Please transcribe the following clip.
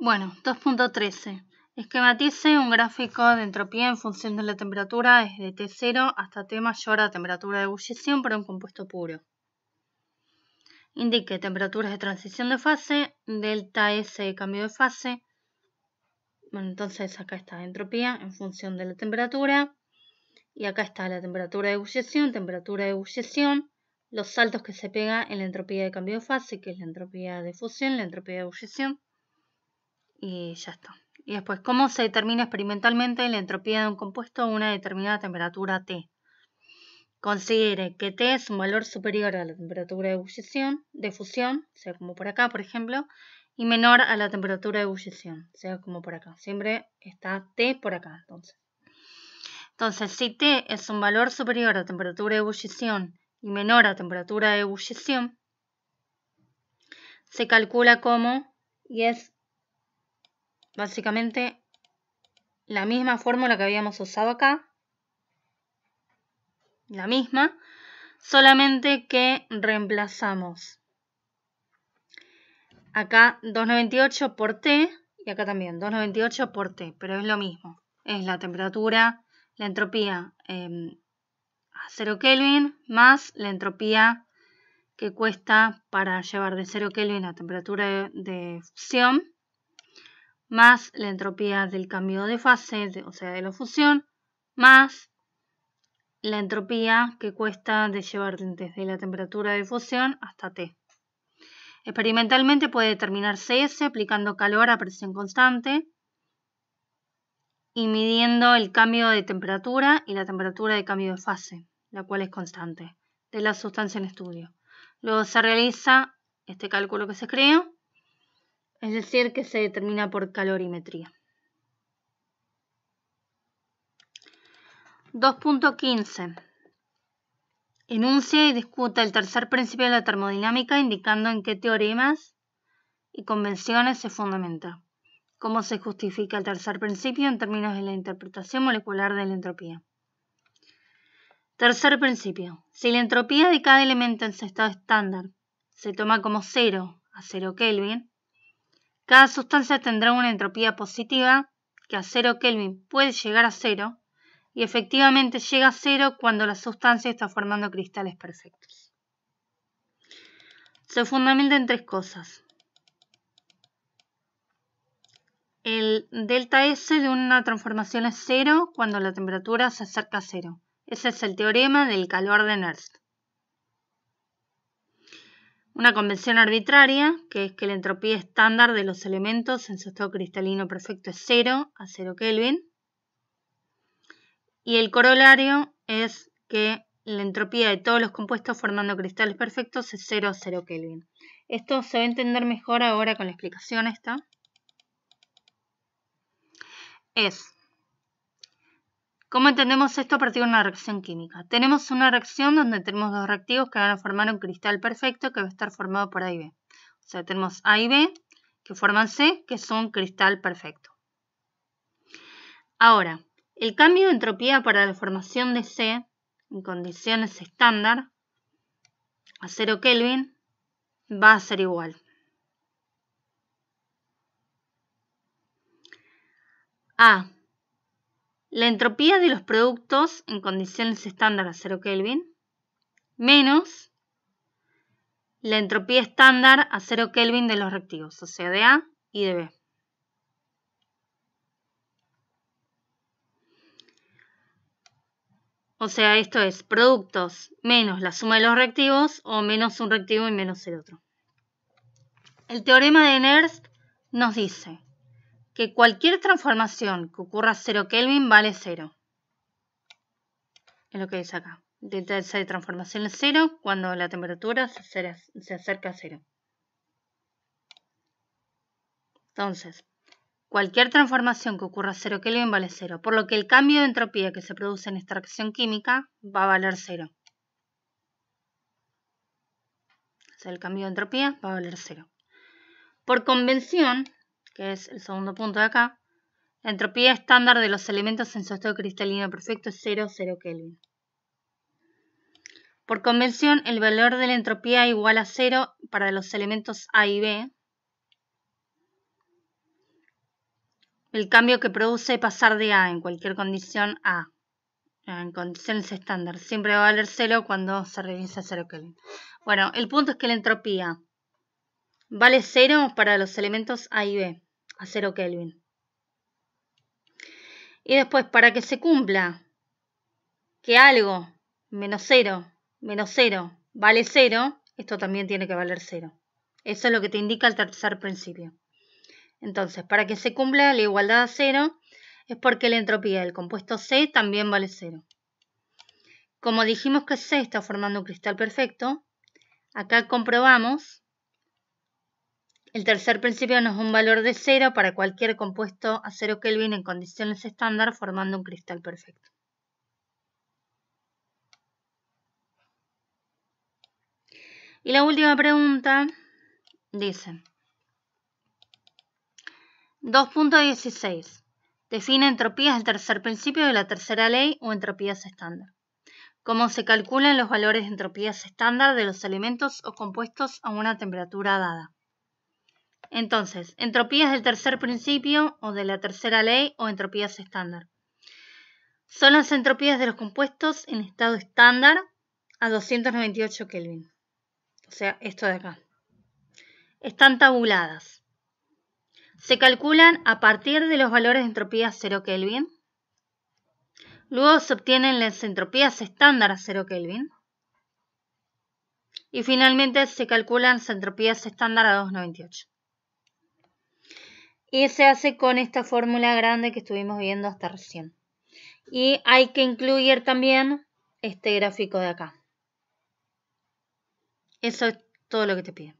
Bueno, 2.13. Esquematice un gráfico de entropía en función de la temperatura desde T0 hasta T mayor a temperatura de ebullición para un compuesto puro. Indique temperaturas de transición de fase, delta S de cambio de fase. Bueno, entonces acá está entropía en función de la temperatura. Y acá está la temperatura de ebullición, temperatura de ebullición, los saltos que se pega en la entropía de cambio de fase, que es la entropía de fusión, la entropía de ebullición y ya está. Y después, ¿cómo se determina experimentalmente la entropía de un compuesto a una determinada temperatura T? Considere que T es un valor superior a la temperatura de ebullición, de fusión, sea, como por acá, por ejemplo, y menor a la temperatura de ebullición, sea, como por acá. Siempre está T por acá, entonces. Entonces, si T es un valor superior a temperatura de ebullición y menor a temperatura de ebullición, se calcula como y es Básicamente la misma fórmula que habíamos usado acá. La misma, solamente que reemplazamos acá 298 por T y acá también 298 por T, pero es lo mismo. Es la temperatura, la entropía em, a 0 Kelvin más la entropía que cuesta para llevar de 0 Kelvin a temperatura de fusión más la entropía del cambio de fase, o sea, de la fusión, más la entropía que cuesta de llevar desde la temperatura de fusión hasta T. Experimentalmente puede determinarse S aplicando calor a presión constante y midiendo el cambio de temperatura y la temperatura de cambio de fase, la cual es constante, de la sustancia en estudio. Luego se realiza este cálculo que se creó es decir, que se determina por calorimetría. 2.15. Enuncia y discuta el tercer principio de la termodinámica indicando en qué teoremas y convenciones se fundamenta. Cómo se justifica el tercer principio en términos de la interpretación molecular de la entropía. Tercer principio. Si la entropía de cada elemento en su estado estándar se toma como cero a 0 Kelvin, cada sustancia tendrá una entropía positiva, que a 0 Kelvin puede llegar a 0, y efectivamente llega a 0 cuando la sustancia está formando cristales perfectos. Se fundamenta en tres cosas. El delta S de una transformación es 0 cuando la temperatura se acerca a 0. Ese es el teorema del calor de Nernst. Una convención arbitraria, que es que la entropía estándar de los elementos en su estado cristalino perfecto es 0 a 0 Kelvin. Y el corolario es que la entropía de todos los compuestos formando cristales perfectos es 0 a 0 Kelvin. Esto se va a entender mejor ahora con la explicación esta. Es ¿Cómo entendemos esto a partir de una reacción química? Tenemos una reacción donde tenemos dos reactivos que van a formar un cristal perfecto que va a estar formado por A y B. O sea, tenemos A y B que forman C, que es un cristal perfecto. Ahora, el cambio de entropía para la formación de C en condiciones estándar a 0 Kelvin va a ser igual. A la entropía de los productos en condiciones estándar a 0 Kelvin menos la entropía estándar a 0 Kelvin de los reactivos, o sea, de A y de B. O sea, esto es productos menos la suma de los reactivos o menos un reactivo y menos el otro. El teorema de Nernst nos dice que cualquier transformación que ocurra a 0 Kelvin vale 0. Es lo que dice acá. dentro de transformación es 0 cuando la temperatura se acerca a 0. Entonces, cualquier transformación que ocurra a 0 Kelvin vale 0, por lo que el cambio de entropía que se produce en esta reacción química va a valer 0. O sea, el cambio de entropía va a valer 0. Por convención, que es el segundo punto de acá, la entropía estándar de los elementos en su estado cristalino perfecto es 0, 0 Kelvin. Por convención, el valor de la entropía igual a 0 para los elementos A y B. El cambio que produce pasar de A en cualquier condición a eh, en condiciones estándar. Siempre va a valer 0 cuando se revisa 0 Kelvin. Bueno, el punto es que la entropía vale 0 para los elementos A y B a 0 Kelvin. Y después, para que se cumpla que algo menos 0, menos 0, vale 0, esto también tiene que valer 0. Eso es lo que te indica el tercer principio. Entonces, para que se cumpla la igualdad a 0, es porque la entropía del compuesto C también vale 0. Como dijimos que C está formando un cristal perfecto, acá comprobamos el tercer principio no es un valor de cero para cualquier compuesto a 0 Kelvin en condiciones estándar formando un cristal perfecto. Y la última pregunta dice 2.16. Define entropías del tercer principio de la tercera ley o entropías estándar. ¿Cómo se calculan los valores de entropías estándar de los elementos o compuestos a una temperatura dada? Entonces, entropías del tercer principio o de la tercera ley o entropías estándar. Son las entropías de los compuestos en estado estándar a 298 Kelvin. O sea, esto de acá. Están tabuladas. Se calculan a partir de los valores de entropía 0 Kelvin. Luego se obtienen las entropías estándar a 0 Kelvin. Y finalmente se calculan las entropías estándar a 298 y se hace con esta fórmula grande que estuvimos viendo hasta recién. Y hay que incluir también este gráfico de acá. Eso es todo lo que te piden.